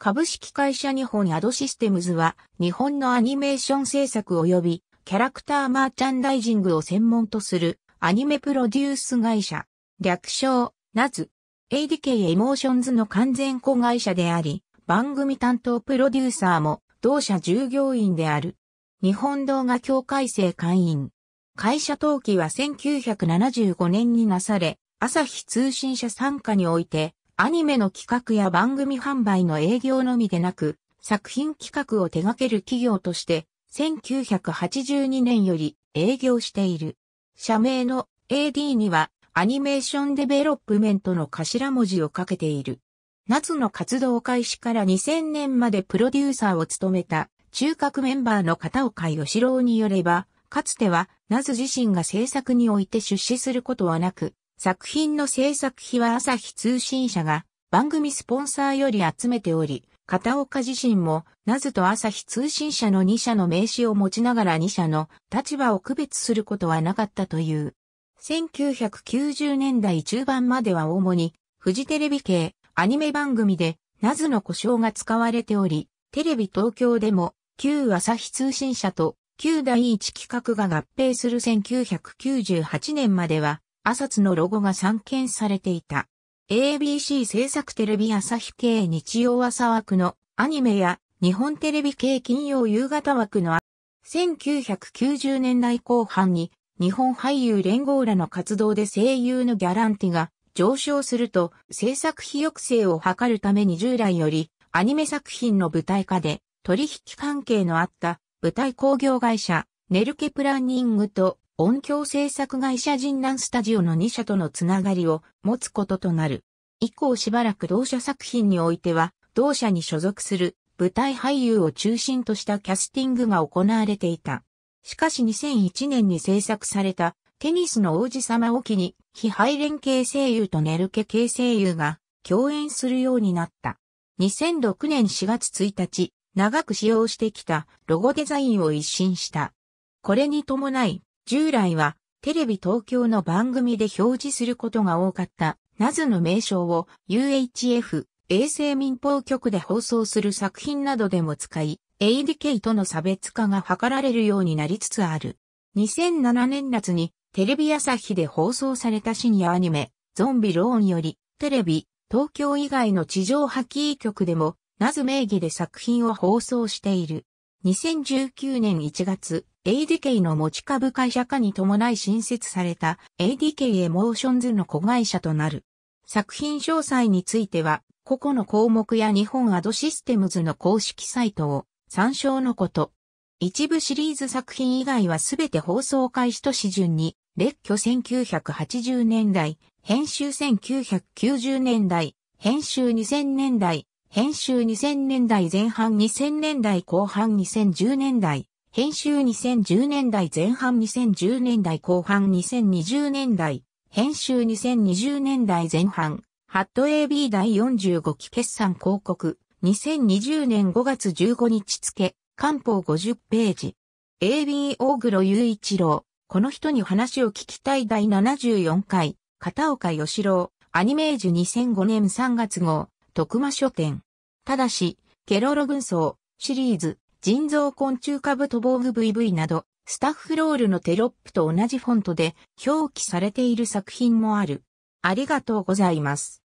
株式会社日本アドシステムズは日本のアニメーション制作及びキャラクターマーチャンダイジングを専門とするアニメプロデュース会社。略称、ナズ。ADK エモーションズの完全子会社であり、番組担当プロデューサーも同社従業員である。日本動画協会生会員。会社登記は1975年になされ、朝日通信社参加において、アニメの企画や番組販売の営業のみでなく、作品企画を手掛ける企業として、1982年より営業している。社名の AD にはアニメーションデベロップメントの頭文字をかけている。夏の活動開始から2000年までプロデューサーを務めた中核メンバーの片岡義郎によれば、かつては、夏自身が制作において出資することはなく、作品の制作費は朝日通信社が番組スポンサーより集めており、片岡自身も、なずと朝日通信社の2社の名刺を持ちながら2社の立場を区別することはなかったという。1990年代中盤までは主に、フジテレビ系、アニメ番組で、なずの故障が使われており、テレビ東京でも、旧朝日通信社と、旧第一企画が合併する1998年までは、朝津のロゴが散見されていた。ABC 制作テレビ朝日系日曜朝枠のアニメや日本テレビ系金曜夕方枠の1990年代後半に日本俳優連合らの活動で声優のギャランティが上昇すると制作費抑制を図るために従来よりアニメ作品の舞台化で取引関係のあった舞台工業会社ネルケプランニングと音響制作会社人南スタジオの2社とのつながりを持つこととなる。以降しばらく同社作品においては、同社に所属する舞台俳優を中心としたキャスティングが行われていた。しかし2001年に制作されたテニスの王子様を機に、非配連系声優とネルケ系声優が共演するようになった。2006年4月1日、長く使用してきたロゴデザインを一新した。これに伴い、従来はテレビ東京の番組で表示することが多かったナズの名称を UHF 衛星民放局で放送する作品などでも使い、ADK との差別化が図られるようになりつつある。2007年夏にテレビ朝日で放送されたシニアアニメ、ゾンビローンより、テレビ、東京以外の地上波キー局でも、ナズ名義で作品を放送している。2019年1月、ADK の持ち株会社化に伴い新設された ADK エモーションズの子会社となる。作品詳細については、個々の項目や日本アドシステムズの公式サイトを参照のこと。一部シリーズ作品以外はすべて放送開始と始順に、列挙1980年代、編集1990年代、編集2000年代、編集2000年代前半2000年代後半2010年代、編集2010年代前半2010年代後半2020年代、編集2020年代前半、ハット AB 第45期決算広告、2020年5月15日付、官報50ページ。AB 大黒雄一郎、この人に話を聞きたい第74回、片岡義郎、アニメージュ2005年3月号、徳間書店。ただし、ケロロ軍曹、シリーズ、人造昆虫株とトボーグ VV など、スタッフロールのテロップと同じフォントで表記されている作品もある。ありがとうございます。